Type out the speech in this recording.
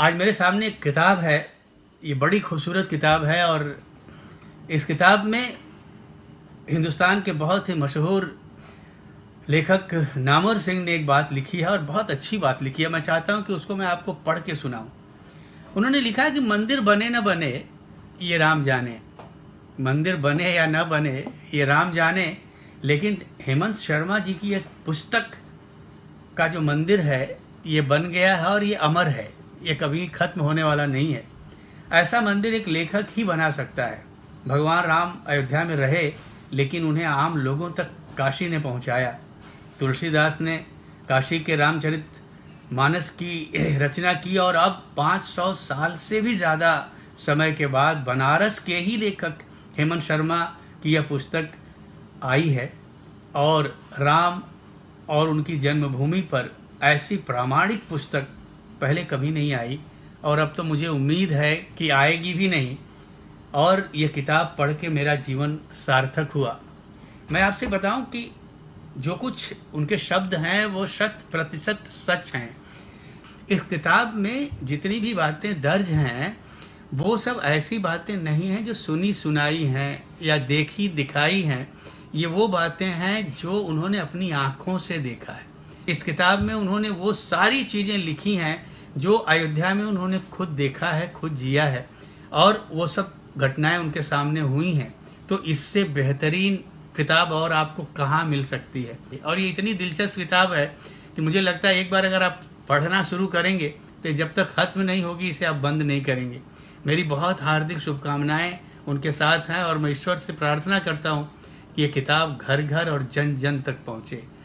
आज मेरे सामने एक किताब है ये बड़ी खूबसूरत किताब है और इस किताब में हिंदुस्तान के बहुत ही मशहूर लेखक नामर सिंह ने एक बात लिखी है और बहुत अच्छी बात लिखी है मैं चाहता हूँ कि उसको मैं आपको पढ़ के सुनाऊँ उन्होंने लिखा है कि मंदिर बने न बने ये राम जाने मंदिर बने या न बने ये राम जाने लेकिन हेमंत शर्मा जी की एक पुस्तक का जो मंदिर है ये बन गया है और ये अमर है ये कभी खत्म होने वाला नहीं है ऐसा मंदिर एक लेखक ही बना सकता है भगवान राम अयोध्या में रहे लेकिन उन्हें आम लोगों तक काशी ने पहुंचाया तुलसीदास ने काशी के रामचरित मानस की रचना की और अब 500 साल से भी ज़्यादा समय के बाद बनारस के ही लेखक हेमंत शर्मा की यह पुस्तक आई है और राम और उनकी जन्मभूमि पर ऐसी प्रामाणिक पुस्तक पहले कभी नहीं आई और अब तो मुझे उम्मीद है कि आएगी भी नहीं और ये किताब पढ़ के मेरा जीवन सार्थक हुआ मैं आपसे बताऊं कि जो कुछ उनके शब्द हैं वो शत प्रतिशत सच हैं इस किताब में जितनी भी बातें दर्ज हैं वो सब ऐसी बातें नहीं हैं जो सुनी सुनाई हैं या देखी दिखाई हैं ये वो बातें हैं जो उन्होंने अपनी आँखों से देखा है इस किताब में उन्होंने वो सारी चीज़ें लिखी हैं जो अयोध्या में उन्होंने खुद देखा है खुद जिया है और वो सब घटनाएं उनके सामने हुई हैं तो इससे बेहतरीन किताब और आपको कहाँ मिल सकती है और ये इतनी दिलचस्प किताब है कि मुझे लगता है एक बार अगर आप पढ़ना शुरू करेंगे तो जब तक ख़त्म नहीं होगी इसे आप बंद नहीं करेंगे मेरी बहुत हार्दिक शुभकामनाएँ उनके साथ हैं और मैं ईश्वर से प्रार्थना करता हूँ कि ये किताब घर घर और जन जन तक पहुँचे